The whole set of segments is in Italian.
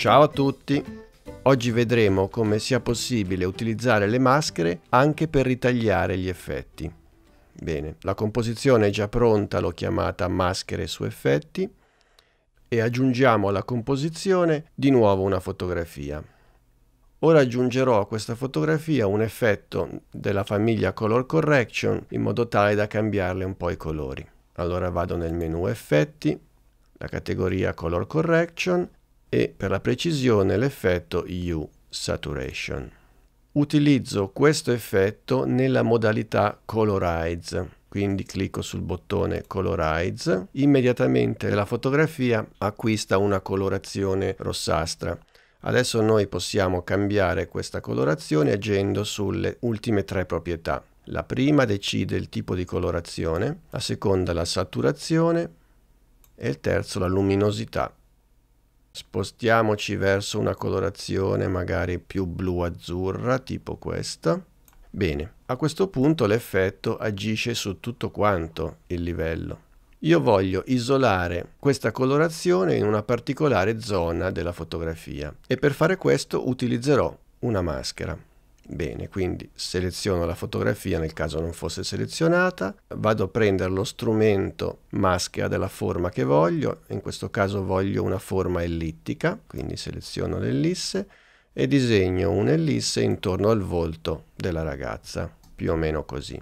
Ciao a tutti! Oggi vedremo come sia possibile utilizzare le maschere anche per ritagliare gli effetti. Bene, la composizione è già pronta, l'ho chiamata maschere su effetti e aggiungiamo alla composizione di nuovo una fotografia. Ora aggiungerò a questa fotografia un effetto della famiglia Color Correction in modo tale da cambiarle un po' i colori. Allora vado nel menu Effetti, la categoria Color Correction e per la precisione l'effetto U Saturation. Utilizzo questo effetto nella modalità Colorize quindi clicco sul bottone Colorize, immediatamente la fotografia acquista una colorazione rossastra. Adesso noi possiamo cambiare questa colorazione agendo sulle ultime tre proprietà. La prima decide il tipo di colorazione, la seconda la saturazione e il terzo la luminosità. Spostiamoci verso una colorazione magari più blu-azzurra, tipo questa. Bene, a questo punto l'effetto agisce su tutto quanto il livello. Io voglio isolare questa colorazione in una particolare zona della fotografia e per fare questo utilizzerò una maschera. Bene, quindi seleziono la fotografia nel caso non fosse selezionata, vado a prendere lo strumento maschera della forma che voglio, in questo caso voglio una forma ellittica, quindi seleziono l'ellisse e disegno un'ellisse intorno al volto della ragazza, più o meno così.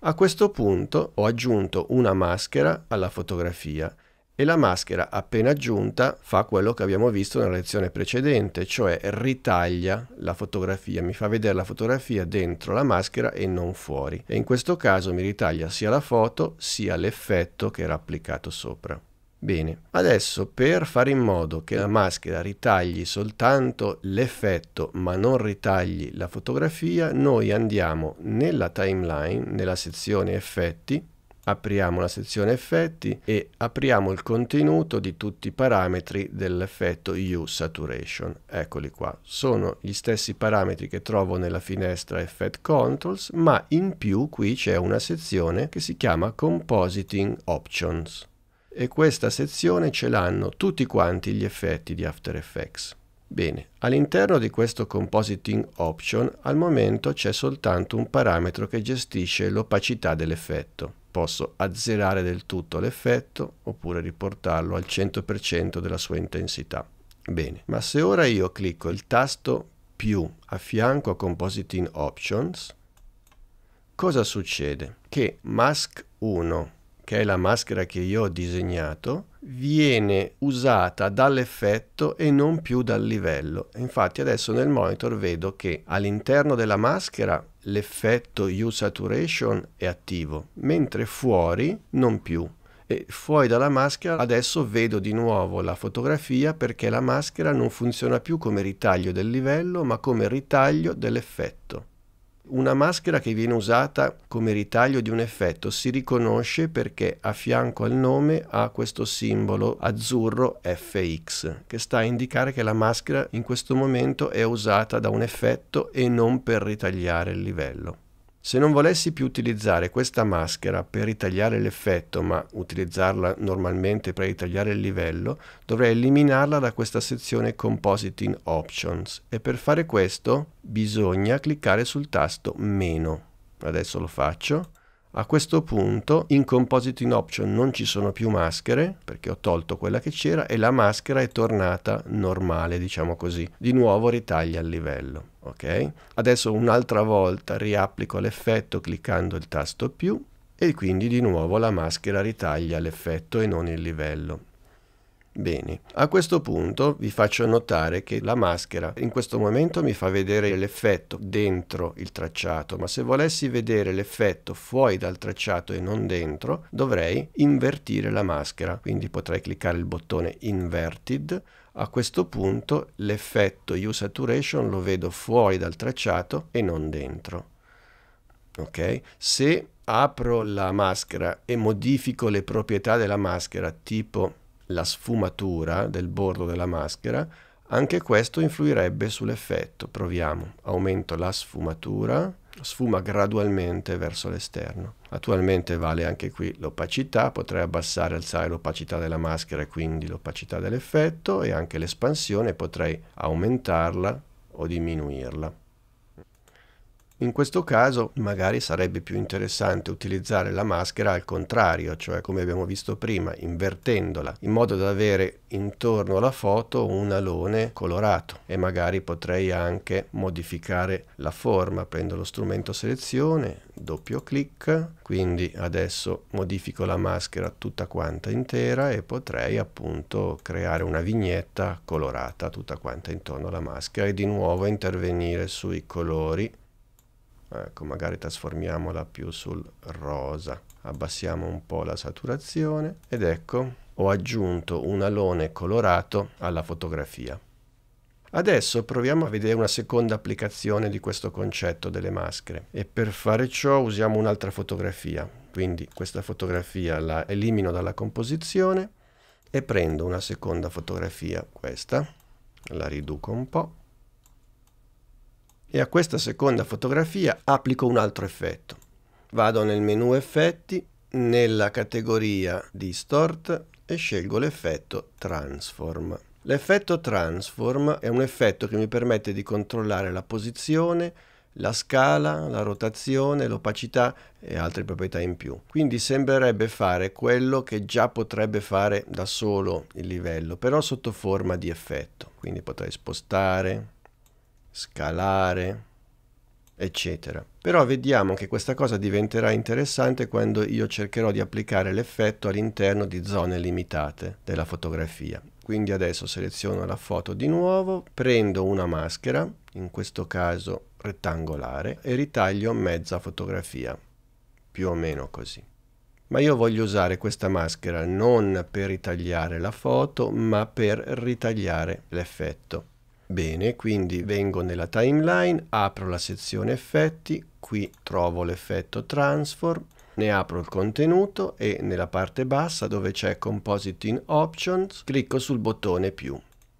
A questo punto ho aggiunto una maschera alla fotografia e la maschera appena aggiunta fa quello che abbiamo visto nella lezione precedente, cioè ritaglia la fotografia, mi fa vedere la fotografia dentro la maschera e non fuori. E in questo caso mi ritaglia sia la foto sia l'effetto che era applicato sopra. Bene, adesso per fare in modo che la maschera ritagli soltanto l'effetto ma non ritagli la fotografia, noi andiamo nella timeline, nella sezione effetti Apriamo la sezione effetti e apriamo il contenuto di tutti i parametri dell'effetto U Saturation. Eccoli qua. Sono gli stessi parametri che trovo nella finestra Effect Controls, ma in più qui c'è una sezione che si chiama Compositing Options. E questa sezione ce l'hanno tutti quanti gli effetti di After Effects. Bene, all'interno di questo Compositing Option al momento c'è soltanto un parametro che gestisce l'opacità dell'effetto posso azzerare del tutto l'effetto oppure riportarlo al 100% della sua intensità. Bene, ma se ora io clicco il tasto più a fianco a Compositing Options, cosa succede? Che Mask 1, che è la maschera che io ho disegnato, viene usata dall'effetto e non più dal livello. Infatti adesso nel monitor vedo che all'interno della maschera l'effetto U saturation è attivo, mentre fuori non più. E fuori dalla maschera adesso vedo di nuovo la fotografia perché la maschera non funziona più come ritaglio del livello ma come ritaglio dell'effetto. Una maschera che viene usata come ritaglio di un effetto si riconosce perché a fianco al nome ha questo simbolo azzurro FX che sta a indicare che la maschera in questo momento è usata da un effetto e non per ritagliare il livello. Se non volessi più utilizzare questa maschera per ritagliare l'effetto, ma utilizzarla normalmente per ritagliare il livello, dovrei eliminarla da questa sezione Compositing Options e per fare questo bisogna cliccare sul tasto meno. Adesso lo faccio a questo punto in Compositing Option non ci sono più maschere, perché ho tolto quella che c'era, e la maschera è tornata normale, diciamo così. Di nuovo ritaglia il livello. Okay? Adesso un'altra volta riapplico l'effetto cliccando il tasto più e quindi di nuovo la maschera ritaglia l'effetto e non il livello. Bene, a questo punto vi faccio notare che la maschera in questo momento mi fa vedere l'effetto dentro il tracciato, ma se volessi vedere l'effetto fuori dal tracciato e non dentro, dovrei invertire la maschera. Quindi potrei cliccare il bottone Inverted. A questo punto l'effetto U Saturation lo vedo fuori dal tracciato e non dentro. Ok? Se apro la maschera e modifico le proprietà della maschera, tipo la sfumatura del bordo della maschera, anche questo influirebbe sull'effetto. Proviamo. Aumento la sfumatura, sfuma gradualmente verso l'esterno. Attualmente vale anche qui l'opacità, potrei abbassare e alzare l'opacità della maschera e quindi l'opacità dell'effetto e anche l'espansione potrei aumentarla o diminuirla. In questo caso magari sarebbe più interessante utilizzare la maschera al contrario, cioè come abbiamo visto prima, invertendola, in modo da avere intorno alla foto un alone colorato e magari potrei anche modificare la forma, prendo lo strumento selezione, doppio clic, quindi adesso modifico la maschera tutta quanta intera e potrei appunto creare una vignetta colorata tutta quanta intorno alla maschera e di nuovo intervenire sui colori ecco magari trasformiamola più sul rosa abbassiamo un po' la saturazione ed ecco ho aggiunto un alone colorato alla fotografia Adesso proviamo a vedere una seconda applicazione di questo concetto delle maschere e per fare ciò usiamo un'altra fotografia. Quindi questa fotografia la elimino dalla composizione e prendo una seconda fotografia, questa, la riduco un po' e a questa seconda fotografia applico un altro effetto. Vado nel menu effetti, nella categoria distort e scelgo l'effetto transform. L'effetto transform è un effetto che mi permette di controllare la posizione, la scala, la rotazione, l'opacità e altre proprietà in più. Quindi sembrerebbe fare quello che già potrebbe fare da solo il livello, però sotto forma di effetto. Quindi potrei spostare, scalare, eccetera. Però vediamo che questa cosa diventerà interessante quando io cercherò di applicare l'effetto all'interno di zone limitate della fotografia. Quindi adesso seleziono la foto di nuovo, prendo una maschera, in questo caso rettangolare, e ritaglio mezza fotografia, più o meno così. Ma io voglio usare questa maschera non per ritagliare la foto, ma per ritagliare l'effetto. Bene, quindi vengo nella timeline, apro la sezione effetti, qui trovo l'effetto transform, ne apro il contenuto e nella parte bassa dove c'è Compositing Options clicco sul bottone più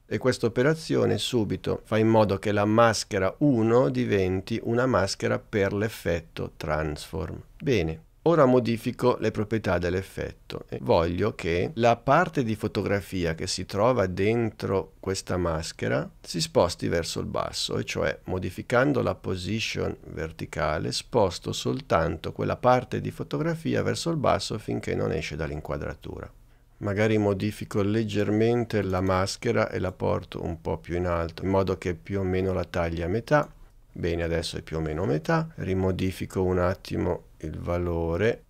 e questa operazione subito fa in modo che la maschera 1 diventi una maschera per l'effetto transform. Bene, Ora modifico le proprietà dell'effetto e voglio che la parte di fotografia che si trova dentro questa maschera si sposti verso il basso, e cioè modificando la position verticale sposto soltanto quella parte di fotografia verso il basso finché non esce dall'inquadratura. Magari modifico leggermente la maschera e la porto un po' più in alto, in modo che più o meno la taglia a metà. Bene, adesso è più o meno a metà. Rimodifico un attimo il valore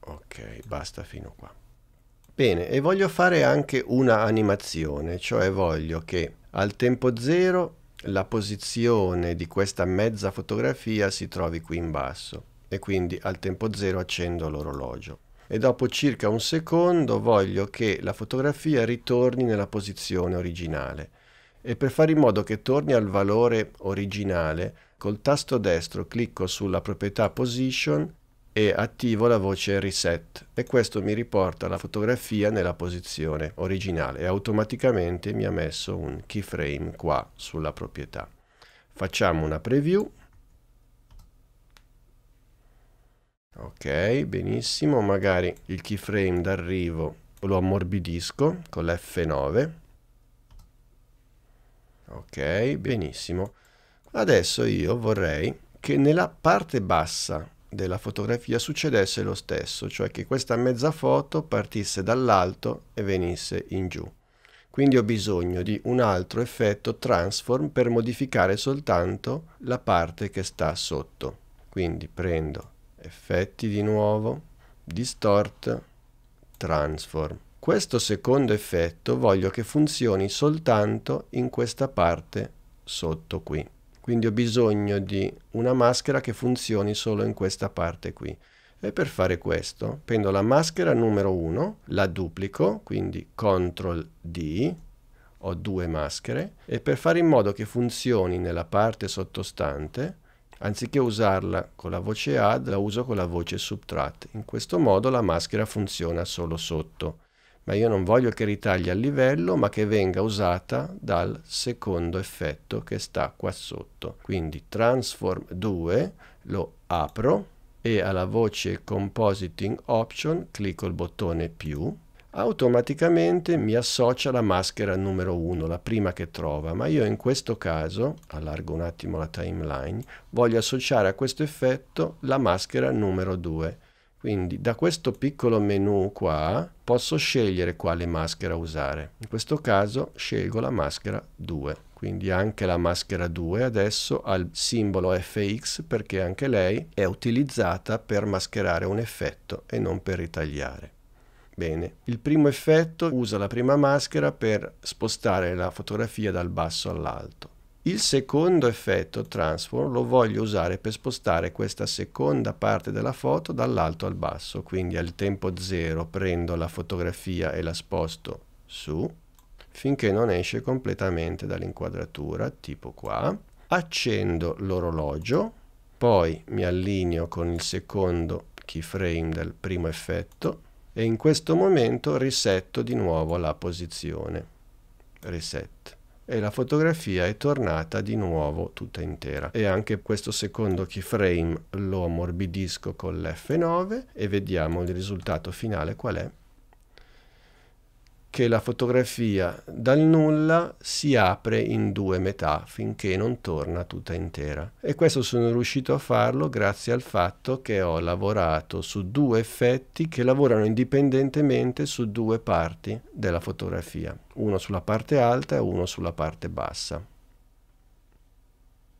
ok basta fino qua bene e voglio fare anche una animazione cioè voglio che al tempo zero la posizione di questa mezza fotografia si trovi qui in basso e quindi al tempo zero accendo l'orologio e dopo circa un secondo voglio che la fotografia ritorni nella posizione originale e per fare in modo che torni al valore originale col tasto destro clicco sulla proprietà position e attivo la voce Reset e questo mi riporta la fotografia nella posizione originale e automaticamente mi ha messo un keyframe qua sulla proprietà. Facciamo una preview. Ok, benissimo, magari il keyframe d'arrivo lo ammorbidisco con l'F9. Ok, benissimo. Adesso io vorrei che nella parte bassa della fotografia succedesse lo stesso, cioè che questa mezza foto partisse dall'alto e venisse in giù. Quindi ho bisogno di un altro effetto transform per modificare soltanto la parte che sta sotto. Quindi prendo effetti di nuovo, distort, transform. Questo secondo effetto voglio che funzioni soltanto in questa parte sotto qui quindi ho bisogno di una maschera che funzioni solo in questa parte qui e per fare questo prendo la maschera numero 1 la duplico quindi CTRL D ho due maschere e per fare in modo che funzioni nella parte sottostante anziché usarla con la voce add la uso con la voce subtract in questo modo la maschera funziona solo sotto ma io non voglio che ritagli al livello ma che venga usata dal secondo effetto che sta qua sotto quindi transform 2 lo apro e alla voce compositing option clicco il bottone più automaticamente mi associa la maschera numero 1, la prima che trova, ma io in questo caso, allargo un attimo la timeline, voglio associare a questo effetto la maschera numero 2. Quindi da questo piccolo menu qua posso scegliere quale maschera usare. In questo caso scelgo la maschera 2. Quindi anche la maschera 2 adesso ha il simbolo FX perché anche lei è utilizzata per mascherare un effetto e non per ritagliare. Bene, il primo effetto usa la prima maschera per spostare la fotografia dal basso all'alto il secondo effetto transform lo voglio usare per spostare questa seconda parte della foto dall'alto al basso, quindi al tempo 0 prendo la fotografia e la sposto su finché non esce completamente dall'inquadratura, tipo qua. Accendo l'orologio, poi mi allineo con il secondo keyframe del primo effetto e in questo momento risetto di nuovo la posizione. Reset e la fotografia è tornata di nuovo tutta intera. E anche questo secondo keyframe lo ammorbidisco con l'F9 e vediamo il risultato finale qual è che la fotografia dal nulla si apre in due metà finché non torna tutta intera. E questo sono riuscito a farlo grazie al fatto che ho lavorato su due effetti che lavorano indipendentemente su due parti della fotografia, uno sulla parte alta e uno sulla parte bassa.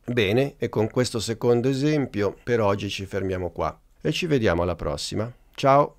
Bene, e con questo secondo esempio per oggi ci fermiamo qua e ci vediamo alla prossima. Ciao!